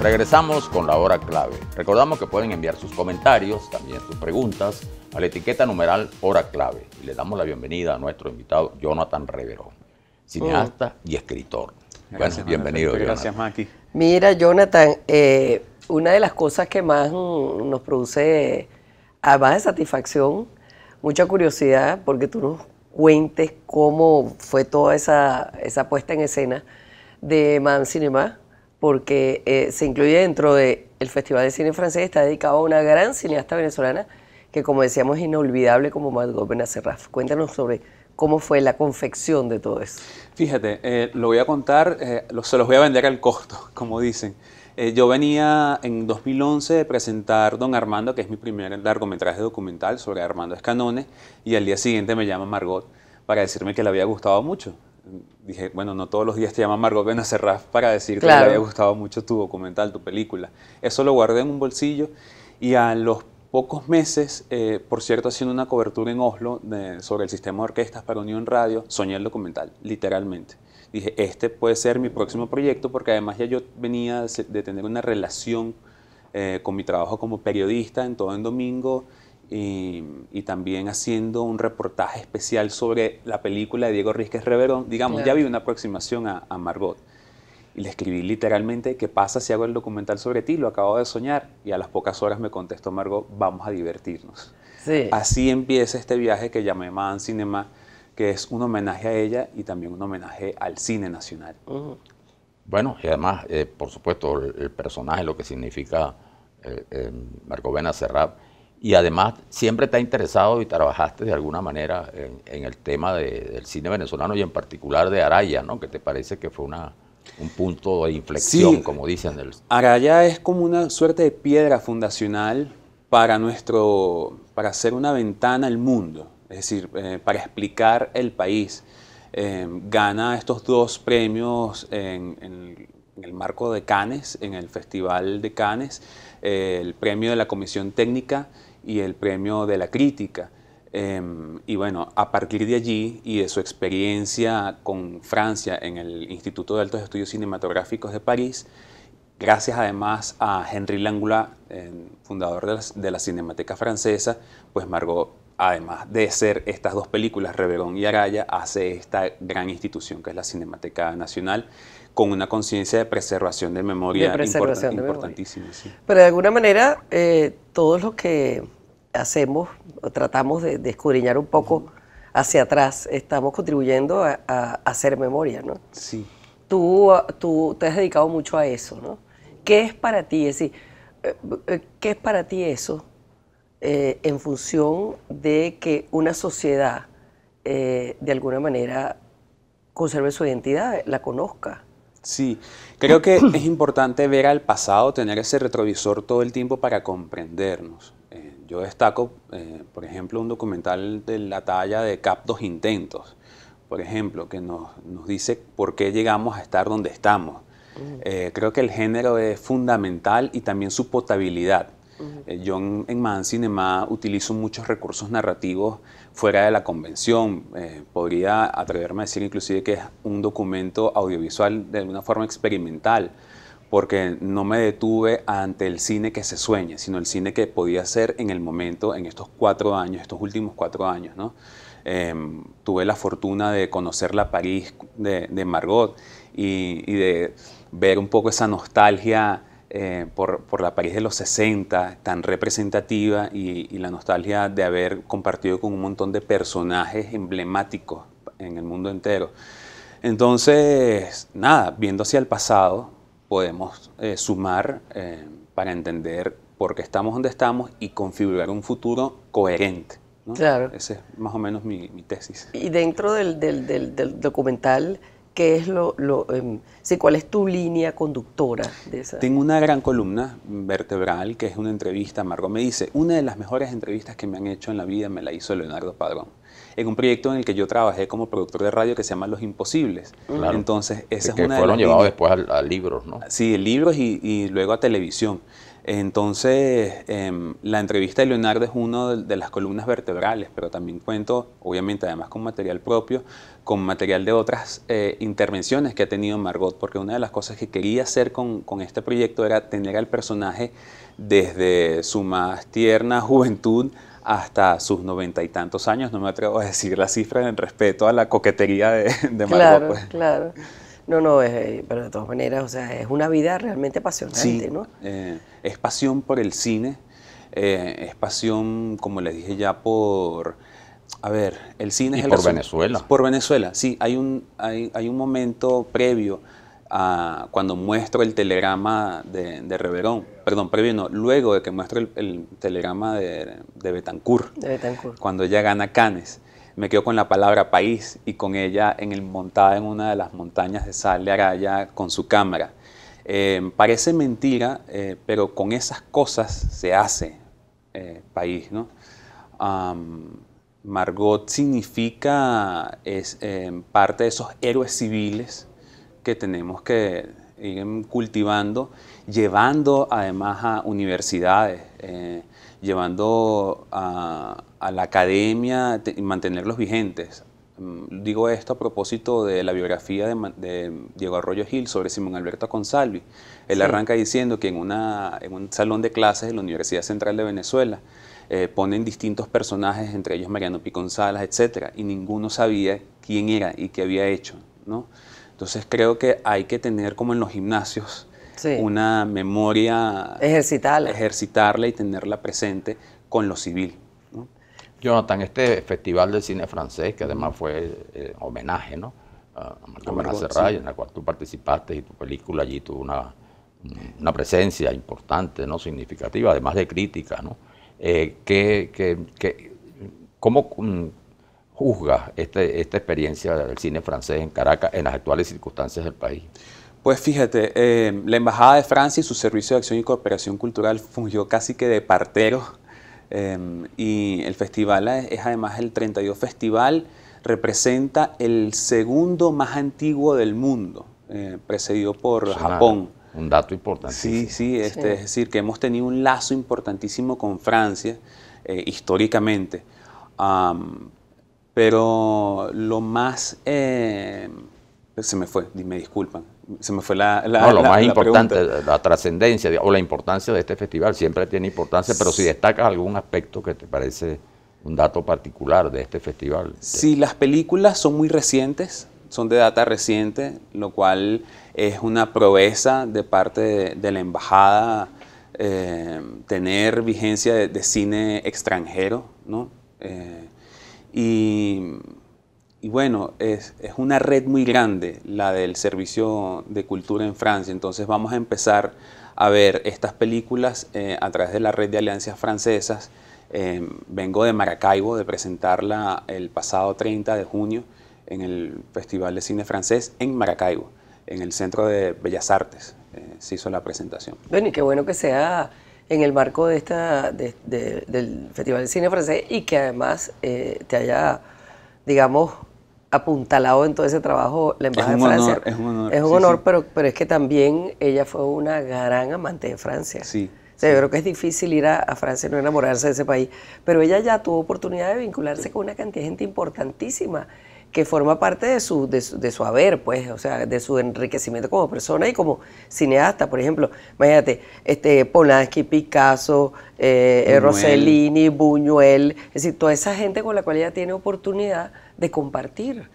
Regresamos con la hora clave. Recordamos que pueden enviar sus comentarios, también sus preguntas, a la etiqueta numeral hora clave. Y le damos la bienvenida a nuestro invitado, Jonathan Reverón, cineasta y escritor. gracias, bienvenido. Jonathan. Gracias, Maki. Mira, Jonathan, eh, una de las cosas que más nos produce, además de satisfacción, mucha curiosidad, porque tú nos cuentes cómo fue toda esa, esa puesta en escena de Man Cinema porque eh, se incluye dentro del Festival de Cine Francés, está dedicado a una gran cineasta venezolana que, como decíamos, es inolvidable como Margot Benacerraf. Cuéntanos sobre cómo fue la confección de todo eso. Fíjate, eh, lo voy a contar, eh, se los voy a vender al costo, como dicen. yo venía en 2011 de presentar Don Armando, que es mi primer largometraje documental sobre Armando Escanone, y al día siguiente me llama Margot para decirme que le había gustado mucho dije, bueno, no todos los días te llama Margot Benacerraf para decir que le había gustado mucho tu documental, tu película. Eso lo guardé en un bolsillo y a los pocos meses, eh, por cierto, haciendo una cobertura en Oslo sobre el sistema de orquestas para Unión Radio, soñé el documental, literalmente. Dije, este puede ser mi próximo proyecto porque además ya yo venía de tener una relación eh, con mi trabajo como periodista en todo en domingo y, también haciendo un reportaje especial sobre la película de Diego Ríquez Reverón. Digamos, ya vi una aproximación a, Margot. Y le escribí literalmente, ¿qué pasa si hago el documental sobre ti? Lo acabo de soñar. Y a las pocas horas me contestó Margot, vamos a divertirnos. Así empieza este viaje que llamé Man Cinema, que es un homenaje a ella y también un homenaje al cine nacional. Bueno, y además, eh, por supuesto, el, personaje, lo que significa eh, eh, Margot Bena y además siempre te ha interesado y trabajaste de alguna manera en, el tema del cine venezolano y en particular de Araya, ¿no? Que te parece que fue una, un punto de inflexión, como dicen. Del... Araya es como una suerte de piedra fundacional para nuestro, para ser una ventana al mundo, es decir, eh, para explicar el país. Eh, gana estos dos premios en, el marco de Cannes, en el Festival de Cannes, eh, el premio de la Comisión Técnica y el premio de la crítica. Em, y bueno, a partir de allí y de su experiencia con Francia en el Instituto de Altos Estudios Cinematográficos de París, gracias además a Henry Langula, em, fundador de la, de Cinemateca Francesa, pues Margot, además de ser estas dos películas, Reverón y Araya, hace esta gran institución que es la Cinemateca Nacional con una conciencia de preservación de memoria de importantísima. Pero de alguna manera, eh, todos los que hacemos tratamos de, escudriñar un poco hacia atrás, estamos contribuyendo a, hacer memoria, ¿no? Sí. Tú, tú te has dedicado mucho a eso, ¿no? ¿Qué es para ti? Es eh, ¿qué es para ti eso eh, en función de que una sociedad de alguna manera conserve su identidad, la conozca? Sí, creo que es importante ver al pasado, tener ese retrovisor todo el tiempo para comprendernos. Eh, yo destaco, eh, por ejemplo, un documental de la talla de Cap intentos, por ejemplo, que nos, nos dice por qué llegamos a estar donde estamos. Mm. Eh, creo que el género es fundamental y también su potabilidad. Eh, yo en, Man Cinema utilizo muchos recursos narrativos fuera de la convención. Eh, podría atreverme a decir inclusive que es un documento audiovisual de alguna forma experimental, porque no me detuve ante el cine que se sueña, sino el cine que podía ser en el momento, en estos cuatro años, estos últimos cuatro años. Em, tuve la fortuna de conocer la París de, Margot y, y de ver un poco esa nostalgia eh, por, por, la París de los 60, tan representativa y, la nostalgia de haber compartido con un montón de personajes emblemáticos en el mundo entero. Entonces, nada, viendo hacia el pasado, podemos eh, sumar eh, para entender por qué estamos donde estamos y configurar un futuro coherente. Claro. Esa es más o menos mi, mi tesis. Y dentro del, del, del documental es lo, em, cuál es tu línea conductora de esa. Tengo una gran columna vertebral que es una entrevista, Margot me dice, una de las mejores entrevistas que me han hecho en la vida me la hizo Leonardo Padrón en un proyecto en el que yo trabajé como productor de radio que se llama Los Imposibles. Entonces, esa es, una de las llevados después a, libros, ¿no? Sí, libros y, y luego a televisión. Entonces, em, la entrevista de Leonardo es una de, las columnas vertebrales, pero también cuento, obviamente, además con material propio, con material de otras eh, intervenciones que ha tenido Margot, porque una de las cosas que quería hacer con, este proyecto era tener al personaje desde su más tierna juventud hasta sus noventa y tantos años, no me atrevo a decir la cifra en respeto a la coquetería de, Margot. Claro, pues. claro. No, no, es, eh, pero de todas maneras, o sea, es una vida realmente apasionante, sí, Eh, es pasión por el cine, eh, es pasión, como les dije ya, por... A ver, el cine es el... Por Venezuela. Por Venezuela, sí. Hay un, hay, hay un momento previo a cuando muestro el telegrama de, Reverón, perdón, previo no, luego de que muestro el, telegrama de, de Betancourt, de Betancourt, cuando ella gana Canes me quedo con la palabra país y con ella en el, montada en una de las montañas de sal de Araya con su cámara. Eh, parece mentira, eh, pero con esas cosas se hace eh, país. Margot significa es, em, parte de esos héroes civiles que tenemos que ir cultivando, llevando además a universidades. Eh, llevando a, la academia y mantenerlos vigentes. Mm, digo esto a propósito de la biografía de, Diego Arroyo Gil sobre Simón Alberto Consalvi. Él arranca diciendo que en, en un salón de clases de la Universidad Central de Venezuela eh, ponen distintos personajes, entre ellos Mariano P. González, etc. Y ninguno sabía quién era y qué había hecho. ¿no? Entonces creo que hay que tener como en los gimnasios una memoria... Ejercitarla. y tenerla presente con lo civil. Jonathan, este Festival del Cine Francés, que además fue eh, homenaje, ¿no? A Marco Serraya, en la cual tú participaste y tu película allí tuvo una, presencia importante, ¿no? Significativa, además de crítica, ¿no? Eh, ¿Cómo mm, juzgas este, esta experiencia del cine francés en Caracas en las actuales circunstancias del país? Pues fíjate, eh, la Embajada de Francia y su Servicio de Acción y Cooperación Cultural fungió casi que de partero em, y el festival es además el 32 Festival, representa el segundo más antiguo del mundo, eh, precedido por Japón. Un dato importantísimo. Sí, este, sí, es decir, que hemos tenido un lazo importantísimo con Francia eh, históricamente. pero lo más se me fue, me disculpan. Se me fue la. la no, lo más importante, la trascendencia o la importancia de este festival siempre tiene importancia, pero si destacas algún aspecto que te parece un dato particular de este festival. Sí, las películas son muy recientes, son de data reciente, lo cual es una proeza de parte de, la embajada eh, tener vigencia de, cine extranjero, ¿no? Eh, y y bueno, es, es, una red muy grande la del Servicio de Cultura en Francia, entonces vamos a empezar a ver estas películas eh, a través de la red de alianzas francesas. Em, vengo de Maracaibo de presentarla el pasado 30 de junio en el Festival de Cine Francés en Maracaibo, en el Centro de Bellas Artes. Eh, se hizo la presentación. Bueno, y qué bueno que sea en el marco de esta, del Festival de Cine Francés y que además eh, te haya, digamos, apuntalado en todo ese trabajo la Embajada de Francia. es un honor. Es un honor, Pero, pero es que también ella fue una gran amante de Francia. Sí. O sea, yo creo que es difícil ir a, Francia y no enamorarse de ese país. Pero ella ya tuvo oportunidad de vincularse con una cantidad de gente importantísima que forma parte de su, de su, haber, pues, o sea, de su enriquecimiento como persona y como cineasta, por ejemplo. Imagínate, este, Polanski, Picasso, eh, eh Rossellini, Buñuel, es decir, toda esa gente con la cual ella tiene oportunidad de compartir.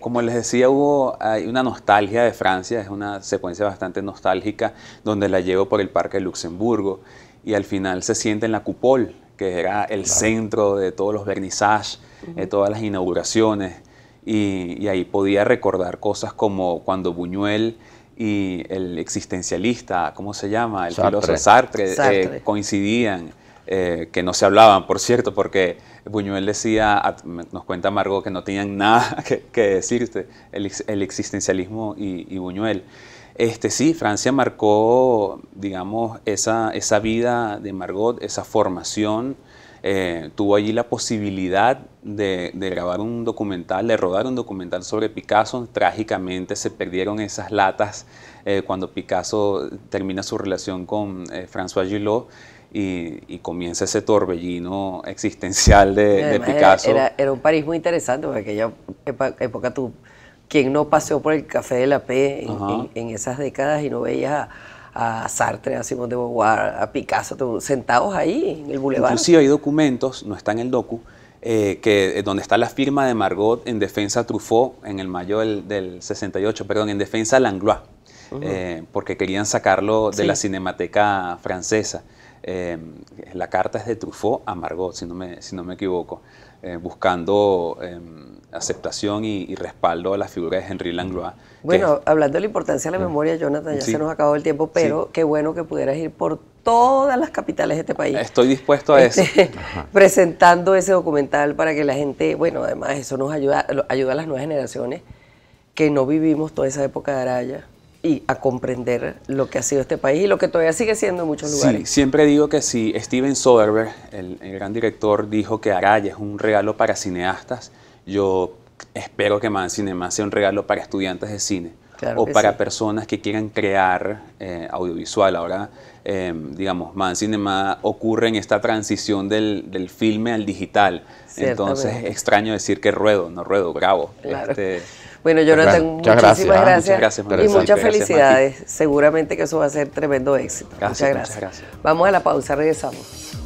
Como, les decía, hubo hay una nostalgia de Francia, es una secuencia bastante nostálgica, donde la llevo por el Parque de Luxemburgo y al final se siente en la Cupol, que era el centro de todos los vernissages, de todas las inauguraciones, y, ahí podía recordar cosas como cuando Buñuel y el existencialista, ¿cómo se llama? El filósofo Sartre, eh, coincidían. Eh, que no se hablaban, por cierto, porque Buñuel decía, nos cuenta Margot, que no tenían nada que, que decirte, este, el, existencialismo y, Buñuel. Este, sí, Francia marcó, digamos, esa, esa vida de Margot, esa formación, eh, tuvo allí la posibilidad de, grabar un documental, de rodar un documental sobre Picasso. Trágicamente se perdieron esas latas eh, cuando Picasso termina su relación con François Gillot y, comienza ese torbellino existencial de, Picasso. Era, un París muy interesante, porque aquella época tú, quien no paseó por el Café de la P en, esas décadas y no veías a, Sartre, a Simone de Beauvoir, a Picasso, sentados ahí en el boulevard. Inclusive hay documentos, no está en el docu, eh, que, eh, donde está la firma de Margot en defensa Truffaut en el mayo del, 68, perdón, en defensa Langlois, eh, porque querían sacarlo de la cinemateca francesa. Eh, la carta es de Truffaut a si no me, si no me equivoco, eh, buscando em, aceptación y, respaldo a la figura de Henry Langlois. Bueno, hablando de la importancia de la mm. memoria, Jonathan, ya se nos acabó el tiempo, pero qué bueno que pudieras ir por todas las capitales de este país. Estoy dispuesto a este, eso. presentando ese documental para que la gente, bueno, además eso nos ayuda, ayuda a las nuevas generaciones que no vivimos toda esa época de Araya y a comprender lo que ha sido este país y lo que todavía sigue siendo en muchos lugares. Sí, siempre digo que si Steven Soderbergh, el, gran director, dijo que Araya es un regalo para cineastas, yo espero que Man Cinema sea un regalo para estudiantes de cine. o para personas que quieran crear eh, audiovisual. Ahora, em, digamos, Man Cinema ocurre en esta transición del, del filme al digital. Entonces, extraño decir que ruedo, no ruedo, grabo. Este, bueno, Jonathan, pues, muchas muchísimas gracias. Ah, y muchas felicidades. Seguramente que eso va a ser tremendo éxito. muchas gracias. Vamos a la pausa, regresamos.